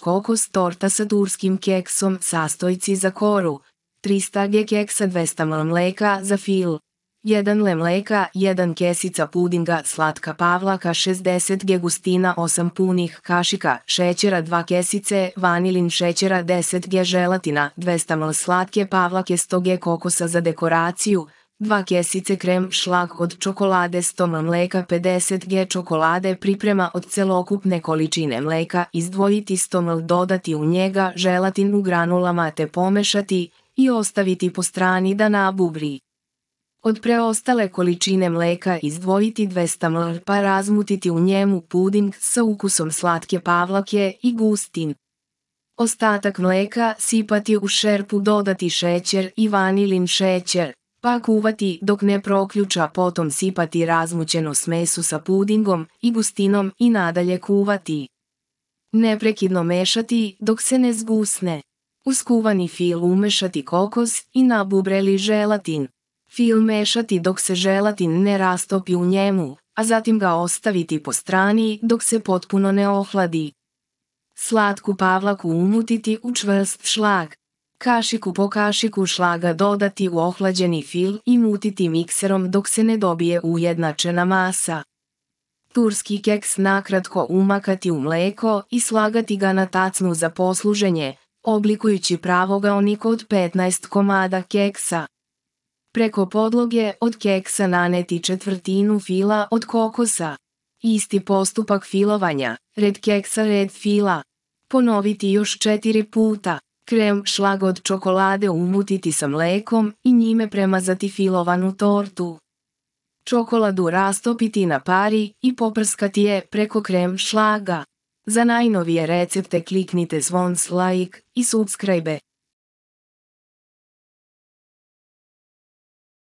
kokos torta sa turskim keksom, sastojci za koru, 300 g keksa 200 ml mleka za fil, 1 le mleka, 1 kesica pudinga, slatka pavlaka 60 g gustina 8 punih kašika, šećera 2 kesice, vanilin šećera 10 g želatina, 200 ml slatke pavlake 100 g kokosa za dekoraciju, 2 kjesice krem šlak od čokolade 100 mleka 50 g čokolade priprema od celokupne količine mleka izdvojiti 100 ml dodati u njega želatin u granulama te pomešati i ostaviti po strani da nabubri. Od preostale količine mleka izdvojiti 200 ml pa razmutiti u njemu puding sa ukusom slatke pavlake i gustin. Ostatak mleka sipati u šerpu dodati šećer i vanilin šećer pa kuvati dok ne proključa, potom sipati razmućenu smesu sa pudingom i gustinom i nadalje kuvati. Neprekidno mešati dok se ne zgusne. Uskuvani fil umešati kokos i nabubreli želatin. Fil mešati dok se želatin ne rastopi u njemu, a zatim ga ostaviti po strani dok se potpuno ne ohladi. Slatku pavlaku umutiti u čvrst šlag. Kašiku po kašiku šlaga dodati u ohlađeni fil i mutiti mikserom dok se ne dobije ujednačena masa. Turski keks nakratko umakati u mleko i slagati ga na tacnu za posluženje, oblikujući oniko od 15 komada keksa. Preko podloge od keksa naneti četvrtinu fila od kokosa. Isti postupak filovanja, red keksa red fila. Ponoviti još četiri puta. Krem šlag od čokolade umutiti sa mlekom i njime premazati filovanu tortu. Čokoladu rastopiti na pari i poprskati je preko krem šlaga. Za najnovije recepte kliknite zvon like i subscribe.